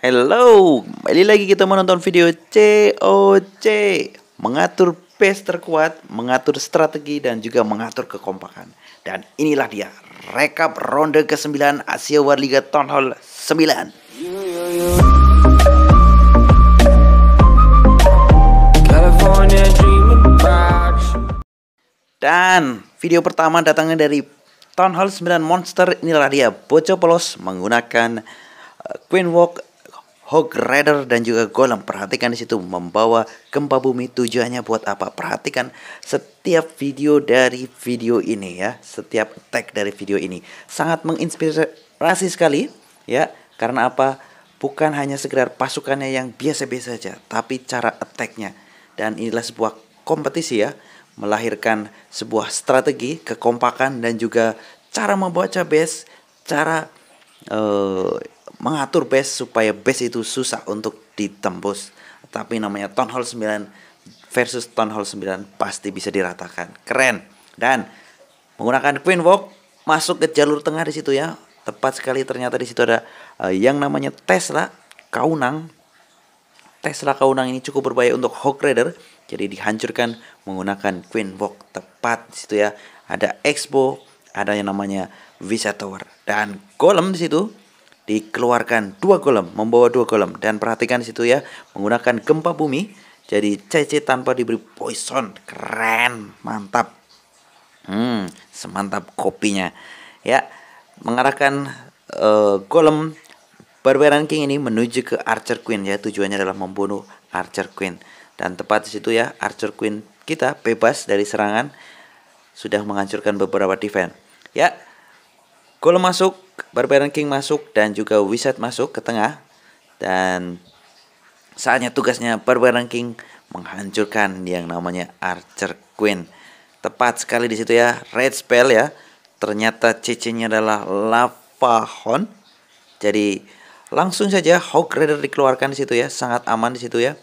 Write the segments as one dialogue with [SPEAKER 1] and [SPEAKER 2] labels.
[SPEAKER 1] Hello, kembali lagi kita menonton video COC Mengatur pace terkuat, mengatur strategi dan juga mengatur kekompakan Dan inilah dia, rekap ronde ke-9 Asia War Liga Town Hall 9 Dan video pertama datangnya dari Town Hall 9 Monster Inilah dia, Bocopolos menggunakan eh, Queen Walk Hog Rider dan juga Golem. Perhatikan di situ membawa gempa bumi tujuannya buat apa? Perhatikan setiap video dari video ini ya, setiap tag dari video ini sangat menginspirasi sekali ya. Karena apa? Bukan hanya sekedar pasukannya yang biasa-biasa saja, tapi cara attacknya Dan inilah sebuah kompetisi ya, melahirkan sebuah strategi, kekompakan dan juga cara membaca base, cara uh, mengatur base supaya base itu susah untuk ditembus. Tapi namanya Town Hall 9 versus Town Hall 9 pasti bisa diratakan. Keren. Dan menggunakan Queen Walk masuk ke jalur tengah di situ ya. Tepat sekali ternyata di situ ada uh, yang namanya Tesla Kaunang. Tesla Kaunang ini cukup berbahaya untuk Hawk Rider. Jadi dihancurkan menggunakan Queen Walk tepat di situ ya. Ada Expo, ada yang namanya Visa Tower dan Golem di situ dikeluarkan dua golem, membawa dua golem dan perhatikan situ ya, menggunakan gempa bumi. Jadi CC tanpa diberi poison, keren, mantap. Hmm, semantap kopinya. Ya, mengarahkan uh, eh, golem Barbarian King ini menuju ke Archer Queen ya, tujuannya adalah membunuh Archer Queen. Dan tepat di situ ya, Archer Queen kita bebas dari serangan sudah menghancurkan beberapa defense. Ya, Gol masuk, Barbarian King masuk dan juga Wizard masuk ke tengah dan saatnya tugasnya Barbarian King menghancurkan yang namanya Archer Queen. Tepat sekali di situ ya, red spell ya. Ternyata cc-nya adalah Lava Horn. Jadi langsung saja Hawk Rider dikeluarkan di situ ya, sangat aman di situ ya.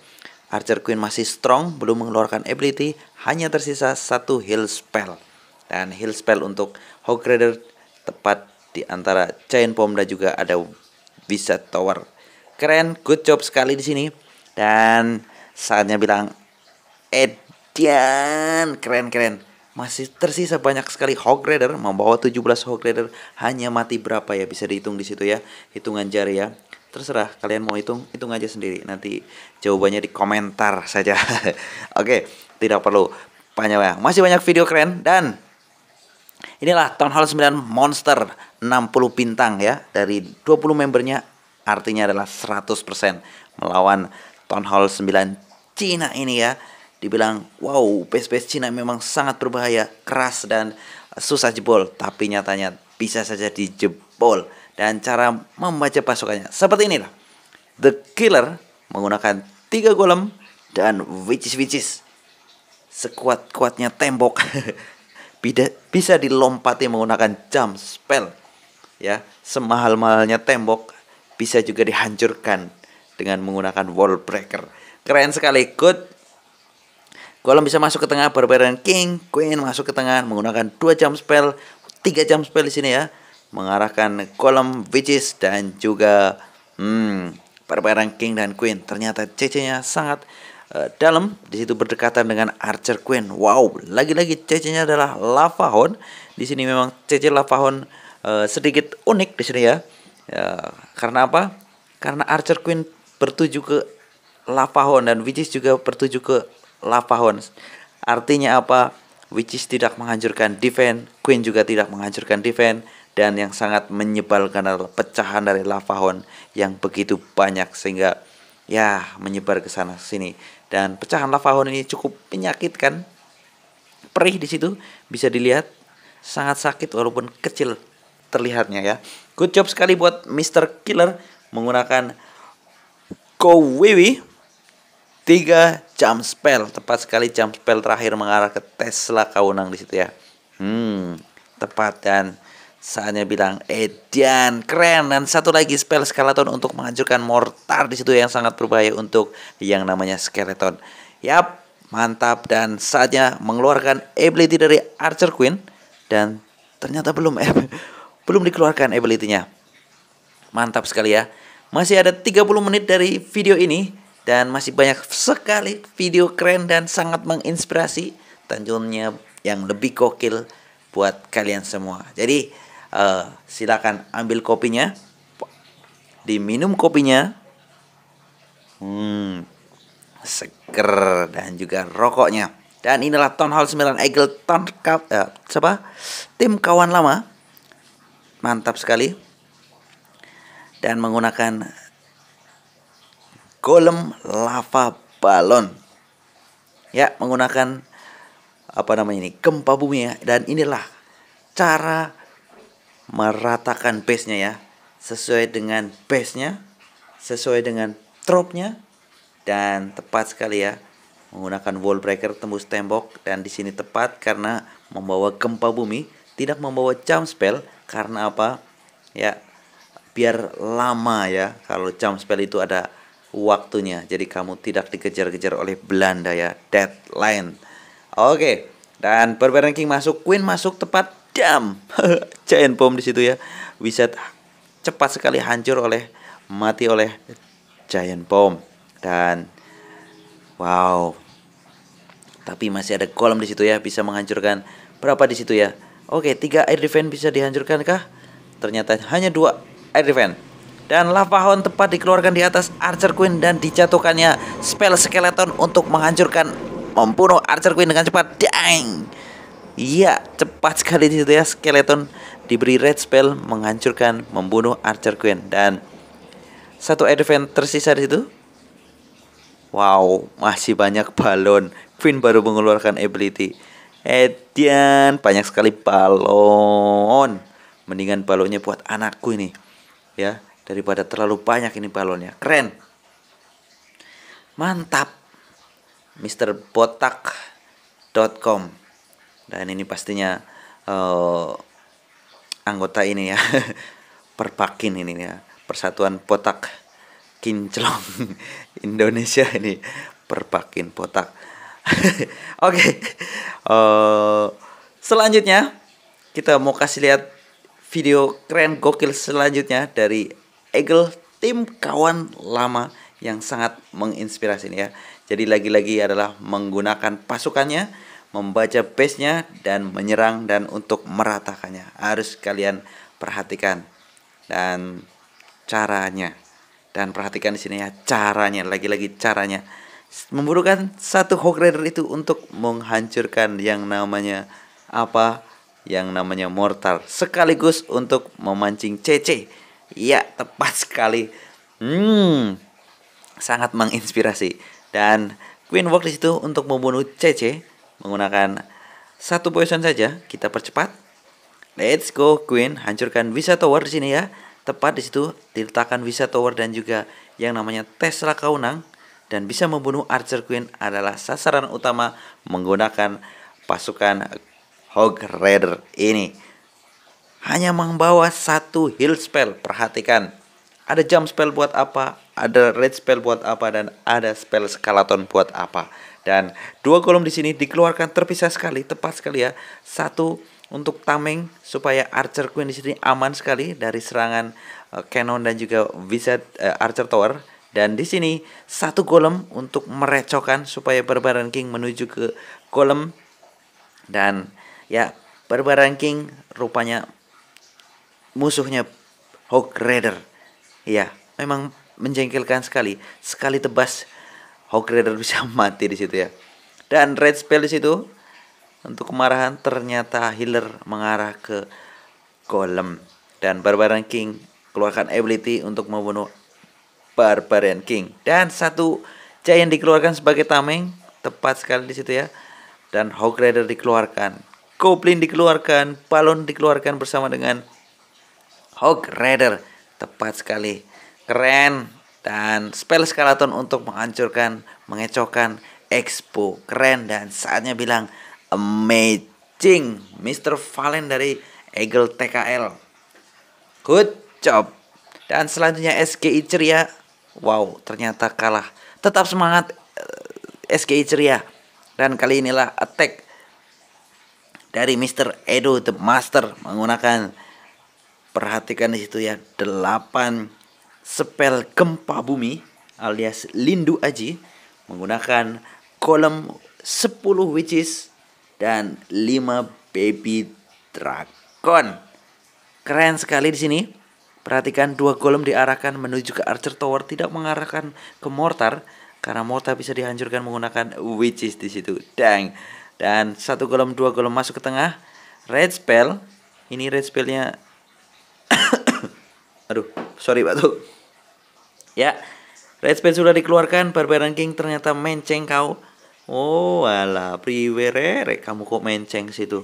[SPEAKER 1] Archer Queen masih strong, belum mengeluarkan ability, hanya tersisa satu heal spell. Dan heal spell untuk Hawk Rider tepat di antara Chain Bomb dan juga ada bisa Tower. Keren, good job sekali di sini. Dan saatnya bilang Edian, keren-keren. Masih tersisa banyak sekali Hog Raider membawa 17 Hog Raider hanya mati berapa ya bisa dihitung di situ ya. Hitungan jari ya. Terserah kalian mau hitung, hitung aja sendiri. Nanti jawabannya di komentar saja. Oke, tidak perlu banyak ya. Masih banyak video keren dan Inilah Town Hall 9 Monster 60 bintang ya dari 20 membernya artinya adalah 100% melawan Town Hall 9 Cina ini ya. Dibilang wow base-base Cina memang sangat berbahaya, keras dan susah jebol tapi nyatanya bisa saja dijebol dan cara membaca pasukannya seperti inilah. The Killer menggunakan tiga golem dan witches-witches sekuat-kuatnya tembok bisa dilompati menggunakan jump spell ya semahal-mahalnya tembok bisa juga dihancurkan dengan menggunakan wall breaker keren sekali good kolom bisa masuk ke tengah Barbarian King Queen masuk ke tengah menggunakan dua jump spell tiga jump spell di sini ya mengarahkan kolom Witches dan juga hmm, Barbarian King dan Queen ternyata CC-nya sangat Eh, dalam di situ berdekatan dengan Archer Queen. Wow, lagi-lagi CC-nya adalah Lava Horn. Di sini memang CC Lava uh, eh, sedikit unik di sini ya. Uh, karena apa? Karena Archer Queen bertuju ke Lava dan Witches juga bertuju ke Lava Artinya apa? Witches tidak menghancurkan defense, Queen juga tidak menghancurkan defense dan yang sangat menyebalkan adalah pecahan dari Lava yang begitu banyak sehingga ya menyebar ke sana sini dan pecahan lava hon ini cukup menyakitkan. Perih di situ bisa dilihat sangat sakit walaupun kecil terlihatnya ya. Good job sekali buat Mr. Killer menggunakan Kowiwi tiga jump spell tepat sekali jump spell terakhir mengarah ke Tesla Kaunang di situ ya. Hmm, tepat dan Saatnya bilang Edian eh, keren dan satu lagi spell skeleton untuk menghancurkan mortar di situ yang sangat berbahaya untuk yang namanya skeleton. Yap, mantap dan saatnya mengeluarkan ability dari Archer Queen dan ternyata belum eh, belum dikeluarkan ability-nya. Mantap sekali ya. Masih ada 30 menit dari video ini dan masih banyak sekali video keren dan sangat menginspirasi tanjungnya yang lebih kokil buat kalian semua. Jadi uh, silakan ambil kopinya, diminum kopinya, hmm, seger dan juga rokoknya. Dan inilah Town Hall 9 Eagle Town Cup, uh, eh, siapa? Tim kawan lama, mantap sekali. Dan menggunakan golem lava balon. Ya, menggunakan apa namanya ini gempa bumi ya dan inilah cara meratakan base-nya ya sesuai dengan base-nya sesuai dengan drop-nya dan tepat sekali ya menggunakan wall breaker tembus tembok dan di sini tepat karena membawa gempa bumi tidak membawa jump spell karena apa ya biar lama ya kalau jump spell itu ada waktunya jadi kamu tidak dikejar-kejar oleh Belanda ya deadline oke dan perbedaan king masuk Queen masuk tepat jam. Giant bomb di situ ya. Wizard cepat sekali hancur oleh mati oleh giant bomb dan wow. Tapi masih ada kolam di situ ya bisa menghancurkan berapa di situ ya? Oke, tiga air defense bisa dihancurkan kah? Ternyata hanya dua air defense. Dan lava hound tepat dikeluarkan di atas Archer Queen dan dijatuhkannya spell skeleton untuk menghancurkan membunuh Archer Queen dengan cepat. Dang! Iya, cepat sekali di situ ya Skeleton diberi red spell menghancurkan, membunuh Archer Queen dan satu event tersisa di situ. Wow, masih banyak balon. Queen baru mengeluarkan ability. Edian, banyak sekali balon. Mendingan balonnya buat anakku ini. Ya, daripada terlalu banyak ini balonnya. Keren. Mantap. Mr. Botak.com dan ini pastinya uh, anggota ini ya perpakin ini ya persatuan potak kinclong Indonesia ini perpakin potak oke okay. uh, eh, selanjutnya kita mau kasih lihat video keren gokil selanjutnya dari Eagle tim kawan lama yang sangat menginspirasi ini ya jadi lagi-lagi adalah menggunakan pasukannya membaca base-nya dan menyerang dan untuk meratakannya harus kalian perhatikan dan caranya dan perhatikan di sini ya caranya lagi-lagi caranya membutuhkan satu hog Rider itu untuk menghancurkan yang namanya apa yang namanya mortar sekaligus untuk memancing CC ya tepat sekali hmm sangat menginspirasi dan Queen Walk di situ untuk membunuh CC Menggunakan satu poison saja, kita percepat. Let's go Queen, hancurkan Visa Tower di sini ya. Tepat di situ diletakkan Visa Tower dan juga yang namanya Tesla Kaunang dan bisa membunuh Archer Queen adalah sasaran utama menggunakan pasukan Hog Raider ini. Hanya membawa satu heal spell, perhatikan. Ada jam spell buat apa, ada red spell buat apa, dan ada spell skalaton buat apa. Dan dua kolom di sini dikeluarkan terpisah sekali, tepat sekali ya. Satu untuk tameng supaya Archer Queen di sini aman sekali dari serangan uh, cannon dan juga wizard uh, Archer Tower. Dan di sini satu kolom untuk merecokan supaya Barbarian King menuju ke kolom. dan ya Barbarian King rupanya musuhnya hog Raider Iya, memang menjengkelkan sekali. Sekali tebas Hawk Rider bisa mati di situ ya. Dan red spell di situ untuk kemarahan ternyata healer mengarah ke golem dan Barbarian King keluarkan ability untuk membunuh Barbarian King dan satu Giant dikeluarkan sebagai tameng tepat sekali di situ ya dan Hawk Rider dikeluarkan Goblin dikeluarkan palon dikeluarkan bersama dengan Hawk Rider Tepat sekali. Keren dan spell skeleton untuk menghancurkan, mengecohkan Expo. Keren dan saatnya bilang amazing Mr. Valen dari Eagle TKL. Good job. Dan selanjutnya SGI Ceria. Wow, ternyata kalah. Tetap semangat eh, SGI Ceria. Dan kali inilah attack dari Mr. Edo the Master menggunakan Perhatikan di situ ya, delapan spell gempa bumi alias Lindu Aji menggunakan kolom 10 witches dan 5 baby dragon. Keren sekali di sini. Perhatikan dua kolom diarahkan menuju ke Archer Tower tidak mengarahkan ke mortar karena mortar bisa dihancurkan menggunakan witches di situ. Dang. Dan satu kolom dua kolom masuk ke tengah. Red spell. Ini red spellnya Aduh, sorry Tuh. Ya, Red Spain sudah dikeluarkan, Barbarian King ternyata menceng kau. Oh, ala priwerere kamu kok menceng situ.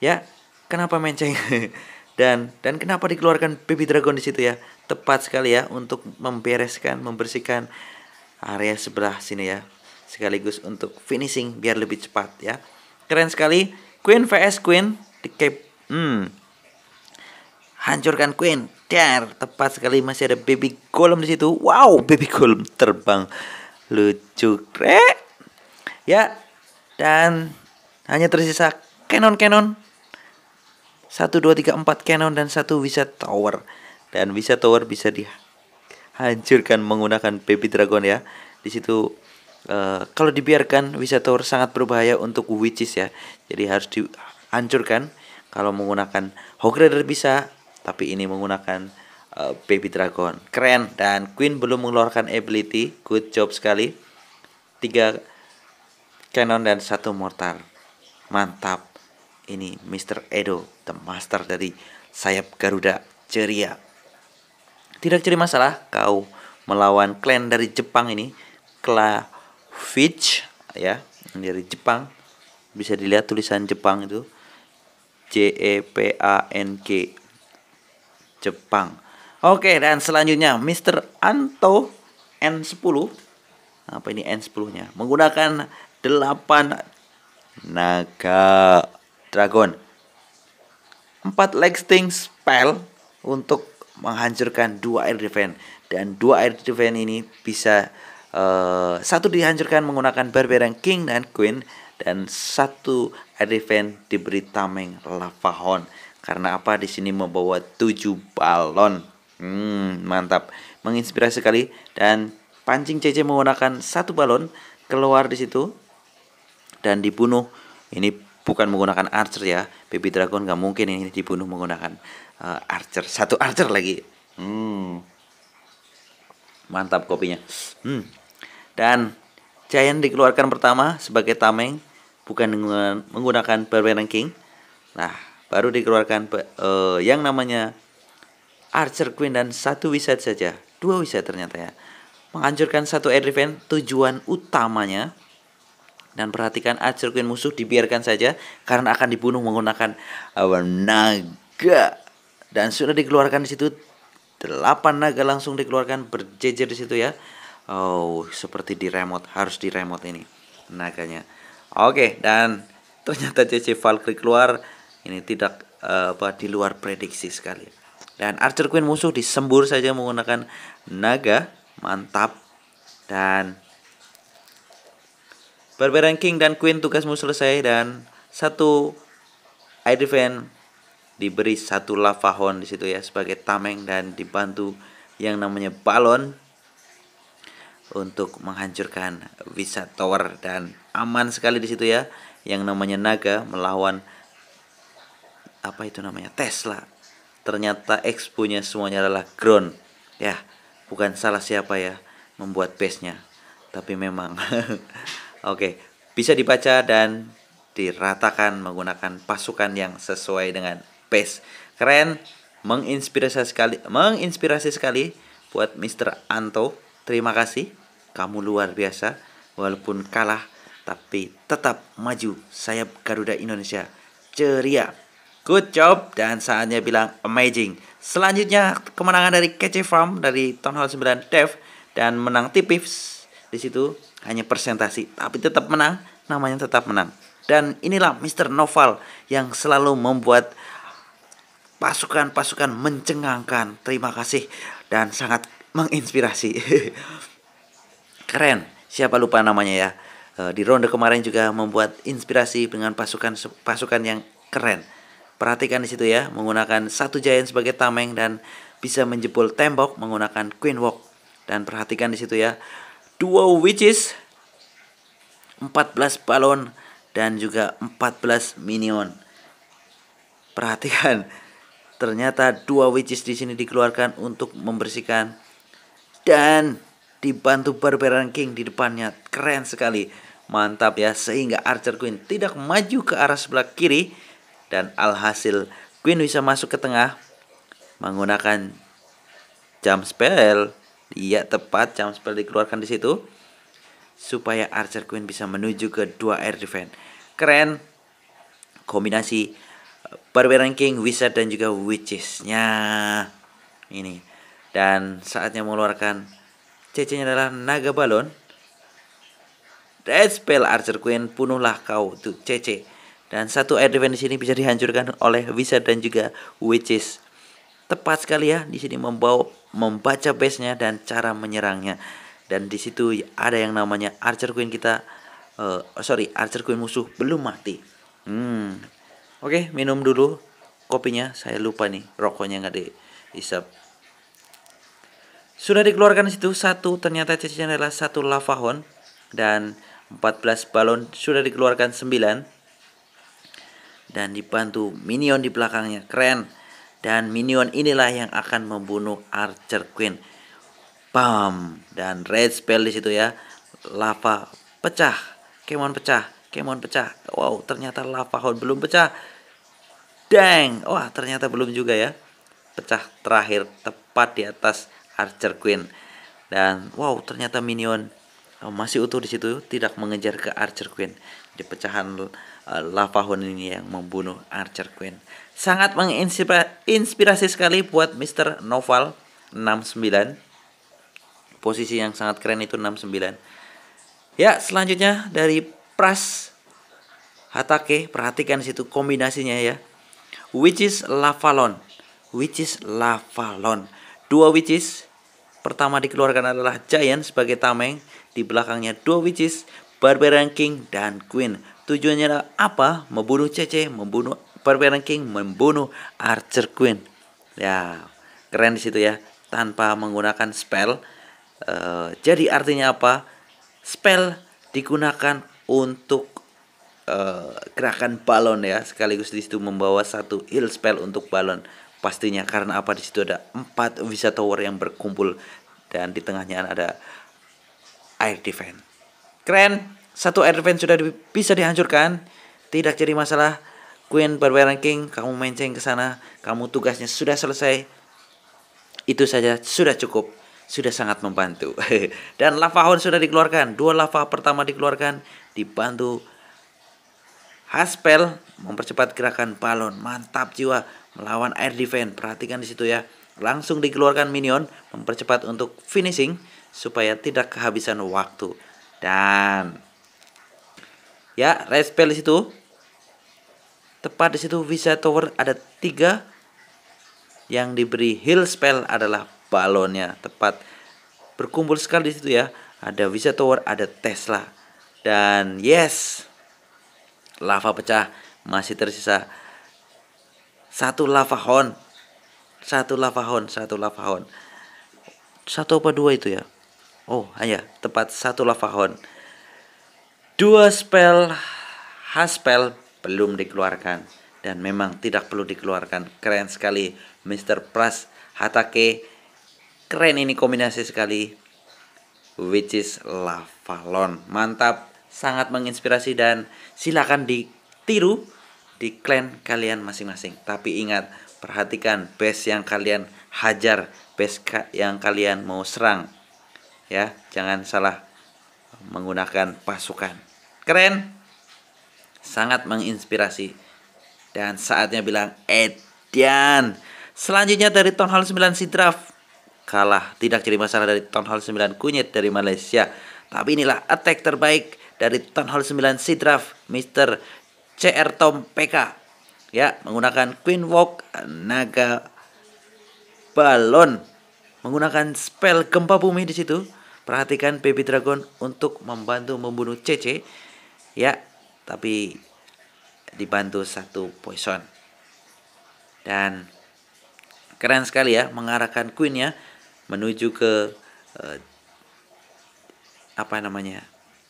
[SPEAKER 1] Ya, kenapa menceng? dan dan kenapa dikeluarkan baby dragon di situ ya? Tepat sekali ya untuk membereskan, membersihkan area sebelah sini ya. Sekaligus untuk finishing biar lebih cepat ya. Keren sekali. Queen vs Queen di cape Hmm, hancurkan Queen. Dar, tepat sekali masih ada baby golem di situ. Wow, baby golem terbang. Lucu, krek Ya, dan hanya tersisa cannon-cannon. satu dua tiga empat cannon dan satu bisa tower. Dan bisa tower bisa dihancurkan menggunakan baby dragon ya. Di situ Uh, kalau dibiarkan bisa tower sangat berbahaya untuk witches ya jadi harus dihancurkan kalau menggunakan Hog Rider bisa tapi ini menggunakan uh, baby dragon keren dan queen belum mengeluarkan ability good job sekali tiga cannon dan satu mortar mantap ini Mr. Edo the master dari sayap Garuda ceria tidak jadi masalah kau melawan klan dari Jepang ini Klavich ya dari Jepang bisa dilihat tulisan Jepang itu J E P A N G Jepang. Oke, dan selanjutnya Mr. Anto N10. Apa ini N10-nya? Menggunakan 8 naga dragon. 4 sting Spell untuk menghancurkan dua air defense dan dua air defense ini bisa uh, satu dihancurkan menggunakan barbarian king dan queen dan satu air defense diberi tameng lava horn. Karena apa? Di sini membawa tujuh balon. Hmm, mantap. Menginspirasi sekali dan pancing Cece menggunakan satu balon keluar di situ dan dibunuh. Ini bukan menggunakan archer ya. Baby Dragon gak mungkin ini dibunuh menggunakan uh, archer. Satu archer lagi. Hmm. Mantap kopinya. Hmm. Dan Giant dikeluarkan pertama sebagai tameng bukan menggunakan Barbarian King. Nah, baru dikeluarkan uh, yang namanya Archer Queen dan satu wizard saja. Dua wizard ternyata ya. Menghancurkan satu air event tujuan utamanya. Dan perhatikan Archer Queen musuh dibiarkan saja karena akan dibunuh menggunakan awan eh, naga. Dan sudah dikeluarkan di situ delapan naga langsung dikeluarkan berjejer di situ ya. Oh, seperti di remote harus di remote ini naganya. Oke, dan ternyata CC Valkyrie keluar ini tidak eh, apa di luar prediksi sekali dan Archer Queen musuh disembur saja menggunakan naga mantap dan Barbarian King dan Queen tugasmu selesai dan satu air defense diberi satu lava horn di situ ya sebagai tameng dan dibantu yang namanya balon untuk menghancurkan Wizard Tower dan aman sekali di situ ya yang namanya naga melawan apa itu namanya Tesla ternyata exponya semuanya adalah ground ya bukan salah siapa ya membuat base nya tapi memang oke bisa dibaca dan diratakan menggunakan pasukan yang sesuai dengan base keren menginspirasi sekali menginspirasi sekali buat Mr. Anto terima kasih kamu luar biasa walaupun kalah tapi tetap maju sayap Garuda Indonesia ceria Good job dan saatnya bilang amazing. Selanjutnya kemenangan dari KC Farm dari Town Hall 9 Dev dan menang tipis di situ hanya presentasi tapi tetap menang, namanya tetap menang. Dan inilah Mr. Noval yang selalu membuat pasukan-pasukan mencengangkan. Terima kasih dan sangat menginspirasi. Keren, siapa lupa namanya ya. Eh, di ronde kemarin juga membuat inspirasi dengan pasukan pasukan yang keren. Perhatikan di situ ya, menggunakan satu giant sebagai tameng dan bisa menjebol tembok menggunakan queen walk. Dan perhatikan di situ ya, dua witches, 14 balon dan juga 14 minion. Perhatikan, ternyata dua witches di sini dikeluarkan untuk membersihkan dan dibantu Barbarian King di depannya. Keren sekali. Mantap ya, sehingga Archer Queen tidak maju ke arah sebelah kiri dan alhasil Queen bisa masuk ke tengah menggunakan jam spell. Iya tepat jam spell dikeluarkan di situ supaya Archer Queen bisa menuju ke dua air defense. Keren kombinasi eh, perwira King, Wizard dan juga witchesnya ini. Dan saatnya mengeluarkan CC-nya adalah Naga Balon. Red Spell Archer Queen, bunuhlah kau tuh CC. Dan satu air defense ini bisa dihancurkan oleh wizard dan juga witches. Tepat sekali ya di sini membawa membaca base-nya dan cara menyerangnya. Dan di situ ada yang namanya archer queen kita uh, sorry archer queen musuh belum mati. Hmm. Oke, okay, minum dulu kopinya. Saya lupa nih rokoknya nggak dihisap. Sudah dikeluarkan di situ satu ternyata cacingnya adalah satu lava horn dan 14 balon sudah dikeluarkan 9 dan dibantu minion di belakangnya keren dan minion inilah yang akan membunuh Archer Queen bam dan red spell di situ ya lava pecah Kemon pecah Kemon pecah wow ternyata lava hot belum pecah dang wah ternyata belum juga ya pecah terakhir tepat di atas Archer Queen dan wow ternyata minion eh, masih utuh di situ tidak mengejar ke Archer Queen di pecahan Eh, Lavahun ini yang membunuh Archer Queen. Sangat menginspirasi sekali buat Mr. Noval 69. Posisi yang sangat keren itu 69. Ya, selanjutnya dari Pras Hatake, perhatikan situ kombinasinya ya. Which is Lavalon. Which is Lavalon. Dua witches pertama dikeluarkan adalah Giant sebagai tameng, di belakangnya dua witches, Barbarian King dan Queen Tujuannya apa? Membunuh Cece, membunuh Barbarian King, membunuh Archer Queen. Ya, keren di situ ya. Tanpa menggunakan spell. Uh, jadi artinya apa? Spell digunakan untuk uh, gerakan balon ya. Sekaligus di situ membawa satu heal spell untuk balon. Pastinya karena apa di situ ada empat Visa Tower yang berkumpul dan di tengahnya ada air defense. Keren satu air defense sudah di, bisa dihancurkan, tidak jadi masalah. Queen Barbarian King, kamu menceng ke sana, kamu tugasnya sudah selesai. Itu saja sudah cukup, sudah sangat membantu. Dan lava horn sudah dikeluarkan, dua lava pertama dikeluarkan dibantu Haspel mempercepat gerakan balon, mantap jiwa melawan air defense. Perhatikan di situ ya. Langsung dikeluarkan minion mempercepat untuk finishing supaya tidak kehabisan waktu. Dan ya spell di situ tepat di situ visa tower ada tiga yang diberi heal spell adalah balonnya tepat berkumpul sekali di situ ya ada visa tower ada tesla dan yes lava pecah masih tersisa satu lava hon satu lava hon satu lava hon satu apa dua itu ya oh hanya tepat satu lava hon dua spell haspel belum dikeluarkan dan memang tidak perlu dikeluarkan keren sekali Mr. Pras Hatake keren ini kombinasi sekali which is Lavalon mantap sangat menginspirasi dan silakan ditiru di clan kalian masing-masing tapi ingat perhatikan base yang kalian hajar base yang kalian mau serang ya jangan salah menggunakan pasukan. Keren. Sangat menginspirasi. Dan saatnya bilang Edian. Selanjutnya dari Town Hall 9 Sidraf. Kalah tidak jadi masalah dari Town Hall 9 Kunyit dari Malaysia. Tapi inilah attack terbaik dari Town Hall 9 Sidraf Mr. CR Tom PK. Ya, menggunakan Queen Walk Naga Balon menggunakan spell gempa bumi di situ Perhatikan baby dragon untuk membantu membunuh CC ya, tapi dibantu satu poison. Dan keren sekali ya mengarahkan queen ya menuju ke eh, apa namanya?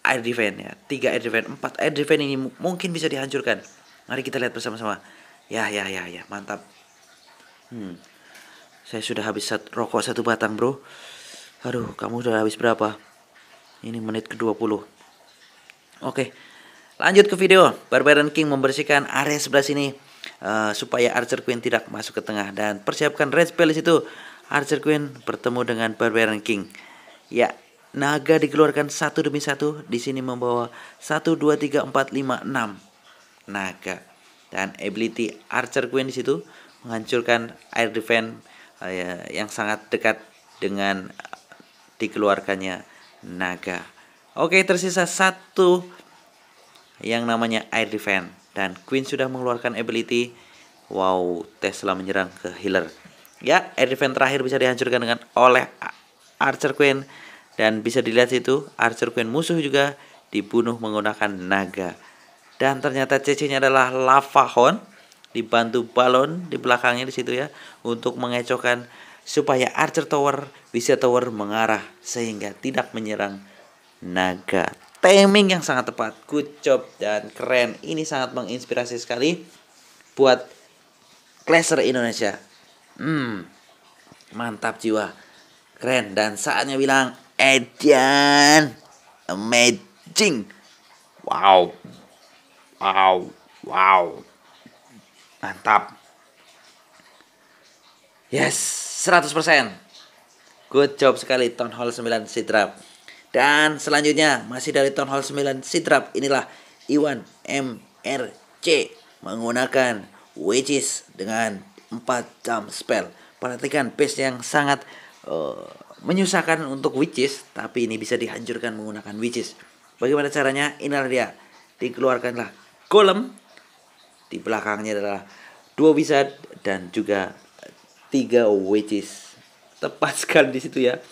[SPEAKER 1] air defense ya. 3 air defense, 4 air defense ini mungkin bisa dihancurkan. Mari kita lihat bersama-sama. Ya, ya, ya, ya, mantap. Hmm. Saya sudah habis rokok satu batang, Bro. Aduh, kamu sudah habis berapa? Ini menit ke-20. Oke. Lanjut ke video. Barbarian King membersihkan area sebelah sini uh, supaya Archer Queen tidak masuk ke tengah dan persiapkan red spell di situ. Archer Queen bertemu dengan Barbarian King. Ya, naga dikeluarkan satu demi satu di sini membawa 1 2 3 4 5 6 naga dan ability Archer Queen di situ menghancurkan air defense uh, yang sangat dekat dengan dikeluarkannya naga. Oke, tersisa satu yang namanya air defense dan Queen sudah mengeluarkan ability. Wow, Tesla menyerang ke healer. Ya, air defense terakhir bisa dihancurkan dengan oleh Archer Queen dan bisa dilihat itu Archer Queen musuh juga dibunuh menggunakan naga. Dan ternyata CC-nya adalah Lava Horn dibantu balon di belakangnya di situ ya untuk mengecohkan supaya archer tower bisa tower mengarah sehingga tidak menyerang naga timing yang sangat tepat good job dan keren ini sangat menginspirasi sekali buat Clasher Indonesia hmm mantap jiwa keren dan saatnya bilang Edian amazing wow wow wow mantap yes 100%. Good job sekali Town Hall 9 Sidrap. Dan selanjutnya masih dari Town Hall 9 Sidrap inilah Iwan MRC menggunakan witches dengan 4 jam spell. Perhatikan pace yang sangat uh, menyusahkan untuk witches, tapi ini bisa dihancurkan menggunakan witches. Bagaimana caranya? Inilah dia. Dikeluarkanlah golem di belakangnya adalah dua wizard dan juga tiga witches tepat sekali di situ ya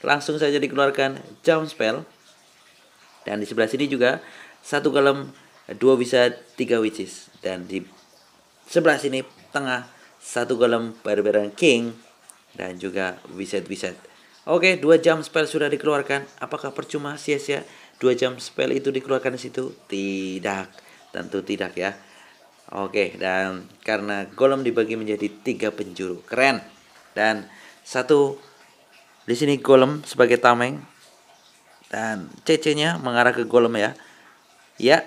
[SPEAKER 1] langsung saja dikeluarkan jump spell dan di sebelah sini juga satu kalem dua bisa tiga witches dan di sebelah sini tengah satu kalem barbaran king dan juga wizard wizard oke dua jam spell sudah dikeluarkan apakah percuma sia-sia dua jam spell itu dikeluarkan di situ tidak tentu tidak ya Oke, dan karena golem dibagi menjadi tiga penjuru, keren. Dan satu di sini golem sebagai tameng dan CC-nya mengarah ke golem ya. Ya.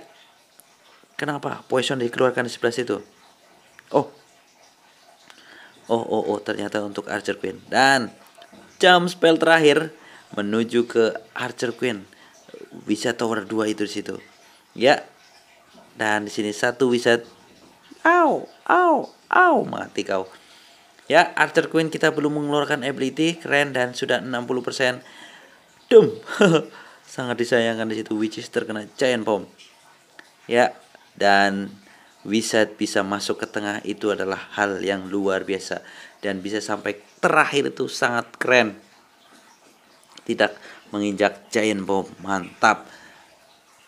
[SPEAKER 1] Kenapa poison dikeluarkan di sebelah situ? Oh. Oh, oh, oh, ternyata untuk Archer Queen. Dan jam spell terakhir menuju ke Archer Queen. Bisa tower 2 itu di situ. Ya. Dan di sini satu wizard Au, au, au, mati kau. Ya, Archer Queen kita belum mengeluarkan ability, keren dan sudah 60%. Dum. Sangat disayangkan di situ Witches terkena giant bomb. Ya, dan wizard bisa masuk ke tengah itu adalah hal yang luar biasa dan bisa sampai terakhir itu sangat keren. Tidak menginjak giant bomb. Mantap.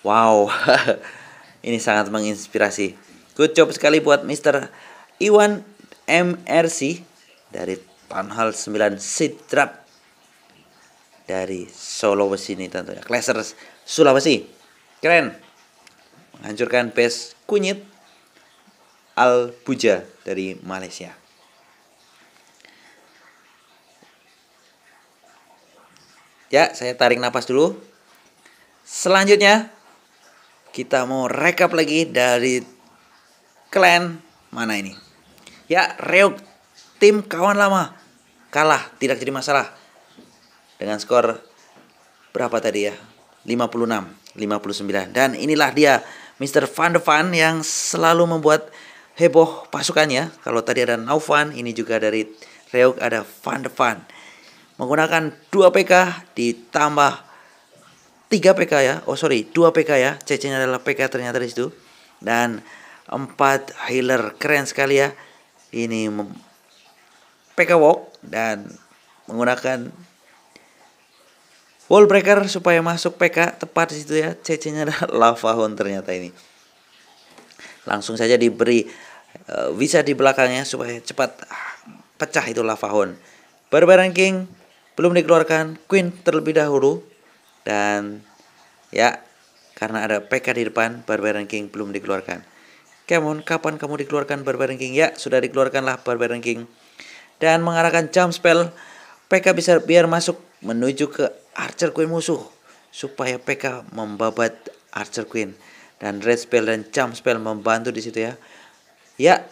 [SPEAKER 1] Wow. Ini sangat menginspirasi. Good job sekali buat Mr. Iwan MRC dari Panhal 9 Sidrap dari Solo Besi ini tentunya. Klaser Sulawesi. Keren. Menghancurkan base Kunyit Al Buja dari Malaysia. Ya, saya tarik nafas dulu. Selanjutnya kita mau rekap lagi dari Klan mana ini? Ya, Reog tim kawan lama kalah, tidak jadi masalah. Dengan skor berapa tadi ya? 56, 59. Dan inilah dia Mr. Van de Van yang selalu membuat heboh pasukannya. Kalau tadi ada Naufan, ini juga dari Reog ada Van de Van. Menggunakan 2 PK ditambah 3 PK ya. Oh sorry, 2 PK ya. CC-nya adalah PK ternyata di situ. Dan 4 healer keren sekali ya ini PK walk dan menggunakan wall breaker supaya masuk PK tepat di situ ya CC-nya ada lava hound ternyata ini langsung saja diberi uh, eh, bisa di belakangnya supaya cepat pecah itu lava hound Barbarian King belum dikeluarkan Queen terlebih dahulu dan ya karena ada PK di depan Barbarian King belum dikeluarkan Kemon, kapan kamu dikeluarkan barbar ranking Ya, sudah dikeluarkanlah barbar ranking Dan mengarahkan jump spell, PK bisa biar masuk menuju ke Archer Queen musuh. Supaya PK membabat Archer Queen. Dan red spell dan jump spell membantu di situ ya. Ya,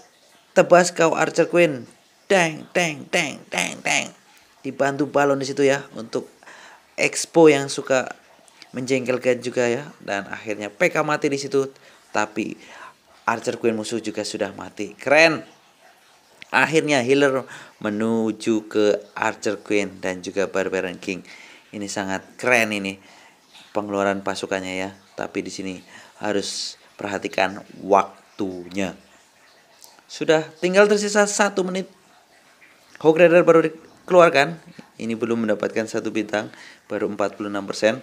[SPEAKER 1] tebas kau Archer Queen. Dang, dang, dang, dang, dang. Dibantu balon di situ ya untuk Expo yang suka menjengkelkan juga ya. Dan akhirnya PK mati di situ. Tapi Archer Queen musuh juga sudah mati. Keren. Akhirnya healer menuju ke Archer Queen dan juga Barbarian King. Ini sangat keren ini pengeluaran pasukannya ya. Tapi di sini harus perhatikan waktunya. Sudah tinggal tersisa satu menit. Hog Rider baru dikeluarkan. Ini belum mendapatkan satu bintang, baru 46%.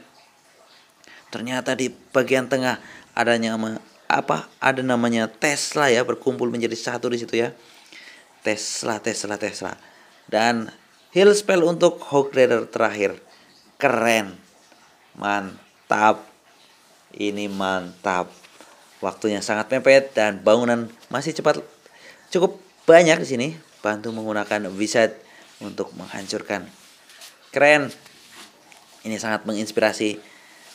[SPEAKER 1] Ternyata di bagian tengah adanya apa ada namanya Tesla ya berkumpul menjadi satu di situ ya. Tesla, Tesla, Tesla. Dan spell untuk Hawk Rider terakhir. Keren. Mantap. Ini mantap. Waktunya sangat mepet dan bangunan masih cepat cukup banyak di sini. Bantu menggunakan wizard untuk menghancurkan. Keren. Ini sangat menginspirasi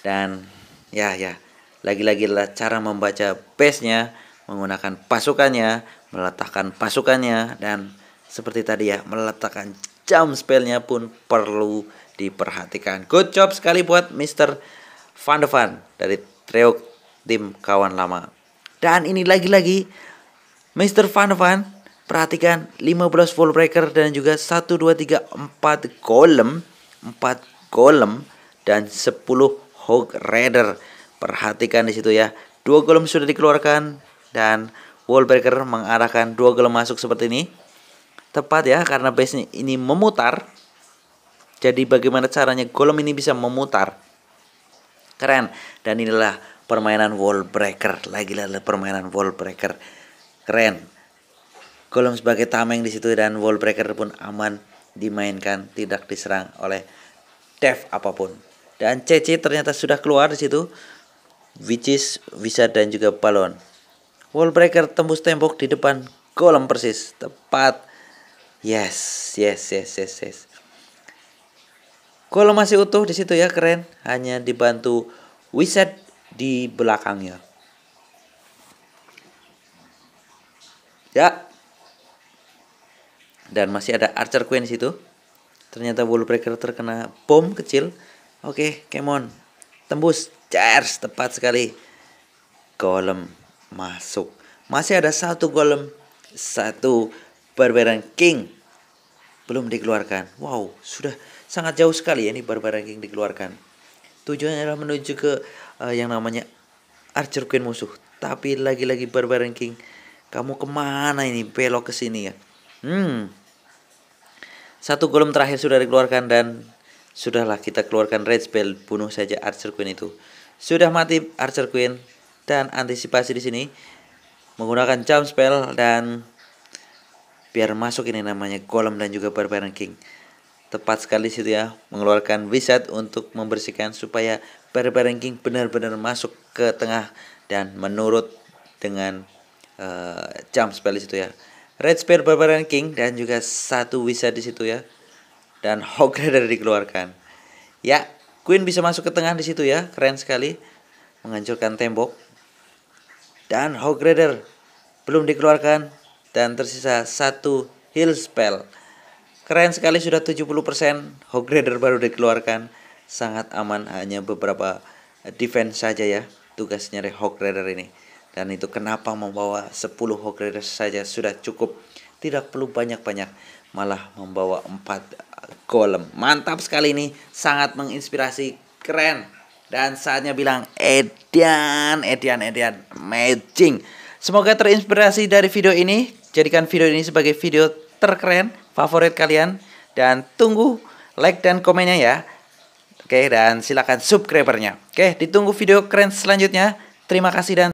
[SPEAKER 1] dan ya ya lagi-lagi cara membaca base-nya menggunakan pasukannya, meletakkan pasukannya dan seperti tadi ya, meletakkan jam spellnya pun perlu diperhatikan. Good job sekali buat Mr. Van de Van dari trio tim kawan lama. Dan ini lagi-lagi Mr. Van de Van perhatikan 15 full breaker dan juga 1 2 3 4 golem, 4 golem dan 10 hog raider Perhatikan di situ ya. Dua golem sudah dikeluarkan dan Wallbreaker mengarahkan dua golem masuk seperti ini. Tepat ya karena base ini memutar. Jadi bagaimana caranya golem ini bisa memutar? Keren. Dan inilah permainan Wallbreaker. Lagi-lagi permainan Wallbreaker. Keren. Golem sebagai tameng di situ dan Wallbreaker pun aman dimainkan, tidak diserang oleh dev apapun. Dan CC ternyata sudah keluar di situ. Which is Wizard dan juga Balon. Wallbreaker tembus tembok di depan golem persis. Tepat. Yes, yes, yes, yes, yes. Kolom masih utuh di situ ya, keren. Hanya dibantu Wizard di belakangnya. Ya. Dan masih ada Archer Queen di situ. Ternyata Wallbreaker terkena bom kecil. Oke, okay, Kemon. Tembus. Cers, tepat sekali. Golem masuk. Masih ada satu golem. Satu Barbaran King. Belum dikeluarkan. Wow, sudah sangat jauh sekali ya ini Barbaran King dikeluarkan. Tujuannya adalah menuju ke uh, yang namanya Archer Queen musuh. Tapi lagi-lagi Barbaran King. Kamu kemana ini? Belok ke sini ya. Hmm. Satu golem terakhir sudah dikeluarkan dan sudahlah kita keluarkan Red Spell. Bunuh saja Archer Queen itu. Sudah mati Archer Queen dan antisipasi di sini menggunakan jump spell dan biar masuk ini namanya Golem dan juga Barbarian King. Tepat sekali situ ya mengeluarkan wizard untuk membersihkan supaya Barbarian King benar-benar masuk ke tengah dan menurut dengan uh, eh, jump spell di situ ya. Red Spear Barbarian King dan juga satu wizard di situ ya. Dan Hog Rider dikeluarkan. Ya, Queen bisa masuk ke tengah di situ ya, keren sekali. Menghancurkan tembok. Dan Hograder belum dikeluarkan dan tersisa satu heal spell. Keren sekali sudah 70% Hograder baru dikeluarkan. Sangat aman hanya beberapa defense saja ya tugasnya dari Hograder ini. Dan itu kenapa membawa 10 Hograder saja sudah cukup. Tidak perlu banyak-banyak malah membawa 4 Golem. Mantap sekali ini, sangat menginspirasi, keren. Dan saatnya bilang Edian, Edian, Edian, matching. Semoga terinspirasi dari video ini. Jadikan video ini sebagai video terkeren, favorit kalian. Dan tunggu like dan komennya ya. Oke, dan silakan subscribernya. Oke, ditunggu video keren selanjutnya. Terima kasih dan